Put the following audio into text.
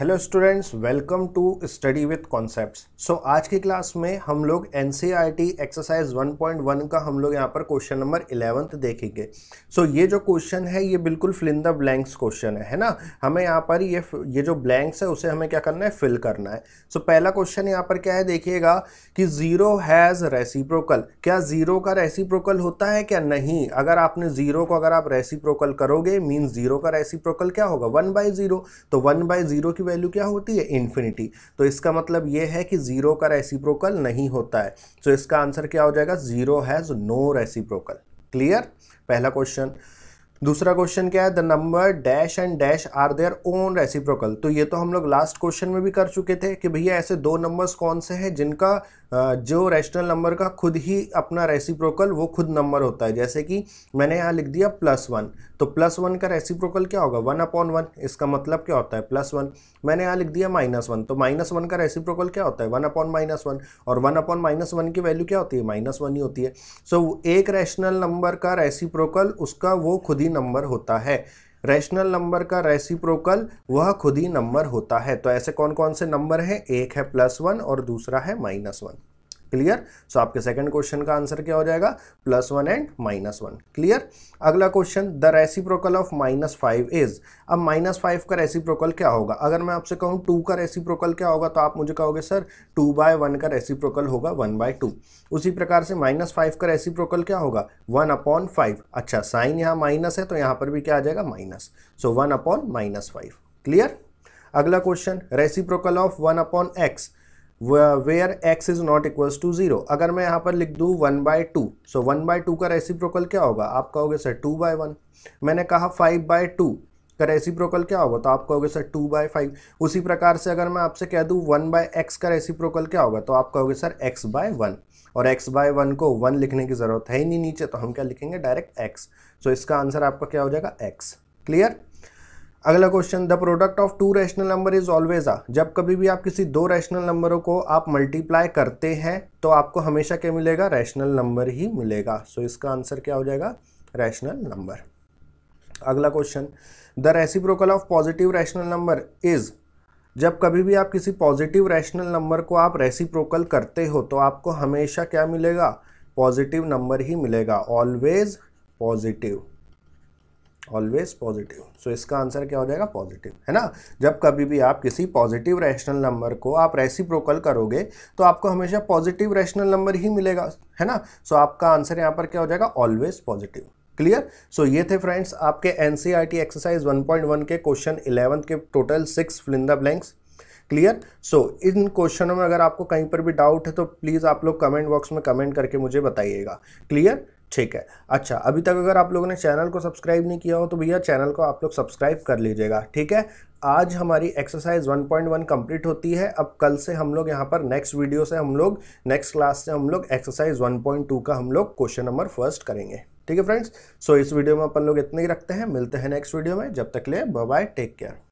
hello students welcome to study with concepts so आज की class में हम लोग एन एक्सरसाइज 1.1 का हम लोग यहाँ पर क्वेश्चन नंबर इलेवंथ देखेंगे सो so, ये जो क्वेश्चन है ये बिल्कुल fill in the blanks question है है ना हमें यहाँ पर ये ये जो ब्लैंक्स है उसे हमें क्या करना है फिल करना है सो so, पहला क्वेश्चन यहाँ पर क्या है देखिएगा कि ज़ीरो हैज़ रेसीप्रोकल क्या ज़ीरो का रेसीप्रोकल होता है क्या नहीं अगर आपने ज़ीरो को अगर आप रेसीप्रोकल करोगे मीन ज़ीरो का रेसिप्रोकल क्या होगा वन बाई ज़ीरो तो वन बाई ज़ीरो की वैल्यू क्या होती है इन्फिनिटी तो इसका मतलब ये है कि ज़ीरो का रेसिप्रोकल नहीं होता है सो so इसका आंसर क्या हो जाएगा zero has no reciprocal clear पहला क्वेश्चन दूसरा क्वेश्चन क्या है the number dash and dash are their own reciprocal तो ये तो हम लोग लास्ट क्वेश्चन में भी कर चुके थे कि भैया ऐसे दो नंबर्स कौन से हैं जिनका जो रेशनल नंबर का खुद ही अपना रेसिप्रोकल वो खुद नंबर होता है जैसे कि मैंने यहाँ लिख दिया प्लस वन तो प्लस वन का रेसिप्रोकल क्या होगा वन अपॉन वन इसका मतलब क्या होता है प्लस वन मैंने यहाँ लिख दिया माइनस वन तो माइनस वन का रेसिप्रोकल क्या होता है वन अपॉन माइनस वन और वन अपॉन माइनस वन की वैल्यू क्या होती है माइनस वन ही होती है सो so, एक रैशनल नंबर का रेसिप्रोकल उसका वो खुद ही खुद नंबर होता है रैशनल नंबर का रेसिप्रोकल वह खुद ही नंबर होता है तो ऐसे कौन कौन से नंबर हैं एक है प्लस वन और दूसरा है माइनस वन क्लियर सो आपके सेकंड क्वेश्चन का आंसर क्या हो जाएगा plus one and minus one clear अगला question the reciprocal of minus five is अब माइनस फाइव का रेसिप्रोकल क्या होगा अगर मैं आपसे कहूँ टू का रेसिप्रोकल क्या होगा तो आप मुझे कहोगे सर टू बाय वन का रेसिप्रोकल होगा वन बाय टू उसी प्रकार से माइनस फाइव का रेसिप्रोकल क्या होगा वन अपॉन फाइव अच्छा साइन यहाँ माइनस है तो यहाँ पर भी क्या आ जाएगा minus so one upon minus five clear अगला question reciprocal of one upon x where x is not equals to zero अगर मैं यहाँ पर लिख दूँ one by two so one by two का प्रोकल क्या होगा आप कहोगे सर टू बाय वन मैंने कहा फाइव बाय टू का प्रोकल क्या होगा तो आप कहोगे सर टू बाय फाइव उसी प्रकार से अगर मैं आपसे कह दूँ वन बाय एक्स का प्रोकल क्या होगा तो आप कहोगे सर एक्स बाय वन और एक्स बाय वन को वन लिखने की ज़रूरत है ही नहीं नीचे तो हम क्या लिखेंगे डायरेक्ट एक्स सो इसका आंसर आपका क्या हो जाएगा एक्स क्लियर अगला question the product of two rational number is always आ जब कभी भी आप किसी दो रैशनल नंबरों को आप मल्टीप्लाई करते हैं तो आपको हमेशा क्या मिलेगा रैशनल नंबर ही मिलेगा सो so, इसका आंसर क्या हो जाएगा रैशनल नंबर अगला question the reciprocal of positive rational number is जब कभी भी आप किसी पॉजिटिव रैशनल नंबर को आप रेसिप्रोकल करते हो तो आपको हमेशा क्या मिलेगा पॉजिटिव नंबर ही मिलेगा always positive always positive so इसका आंसर क्या हो जाएगा पॉजिटिव है ना जब कभी भी आप किसी पॉजिटिव रैशनल नंबर को आप रेसिप्रोकल करोगे तो आपको हमेशा पॉजिटिव रैशनल नंबर ही मिलेगा है ना सो so आपका आंसर यहाँ पर क्या हो जाएगा ऑलवेज पॉजिटिव क्लियर सो ये थे फ्रेंड्स आपके एन एक्सरसाइज 1.1 के क्वेश्चन इलेवंथ के total six fill in the the blanks clear so इन क्वेश्चनों में अगर आपको कहीं पर भी डाउट है तो प्लीज़ आप लोग कमेंट बॉक्स में कमेंट करके मुझे बताइएगा क्लियर ठीक है अच्छा अभी तक अगर आप लोगों ने चैनल को सब्सक्राइब नहीं किया हो तो भैया चैनल को आप लोग सब्सक्राइब कर लीजिएगा ठीक है आज हमारी एक्सरसाइज 1.1 कंप्लीट होती है अब कल से हम लोग यहाँ पर नेक्स्ट वीडियो से हम लोग नेक्स्ट क्लास से हम लोग एक्सरसाइज 1.2 का हम लोग क्वेश्चन नंबर फर्स्ट करेंगे ठीक है फ्रेंड्स सो इस वीडियो में अपन लोग इतने ही रखते हैं मिलते हैं नेक्स्ट वीडियो में जब तक ले बाय टेक केयर